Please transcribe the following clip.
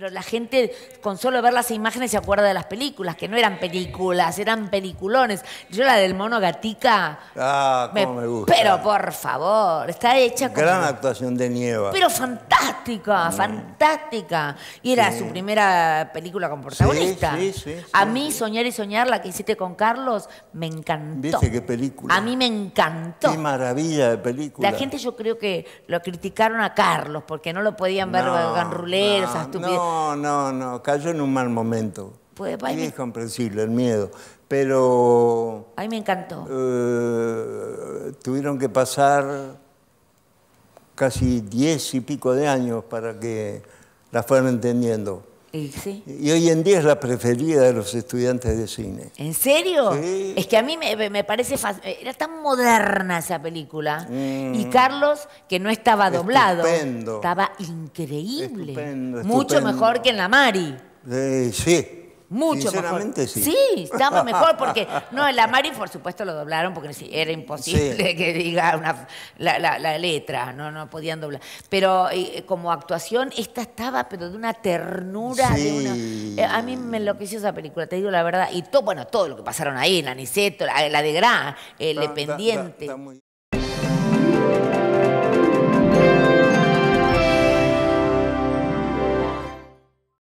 pero la gente con solo ver las imágenes se acuerda de las películas, que no eran películas, eran peliculones. Yo la del mono gatica. Ah, cómo me, gusta. Pero por favor, está hecha con. Gran actuación de Nieva. Pero fantástica, mm. fantástica. Y era su primera película con protagonista. Sí, sí, sí, A mí, Soñar y Soñar, la que hiciste con Carlos, me encantó. ¿Viste qué película? A mí me encantó. Qué maravilla de película. La gente yo creo que lo criticaron a Carlos porque no lo podían ver no, ganruleros, no, no, no, no, cayó en un mal momento. Pues, es comprensible el miedo, pero... A me encantó. Eh, tuvieron que pasar casi diez y pico de años para que la fueran entendiendo. Y hoy en día es la preferida de los estudiantes de cine. ¿En serio? Es que a mí me, parece fácil. Era tan moderna esa película. Mm. Y Carlos, que no estaba doblado. Estupendo. Estaba increíble. Estupendo, Mucho mejor que en la Mari. Eh, sí. Mucho Sinceramente, mejor. sí. Sí, estaba mejor porque. No, la Mari, por supuesto, lo doblaron porque era imposible que diga una, la, la, la, letra, no, no podían doblar. Pero eh, como actuación, esta estaba, pero de una ternura. De una, eh, a mí me lo enloqueció esa película, te digo la verdad. Y todo, bueno, todo lo que pasaron ahí, la Niceto, la, de Gran, el ah, de Dependiente.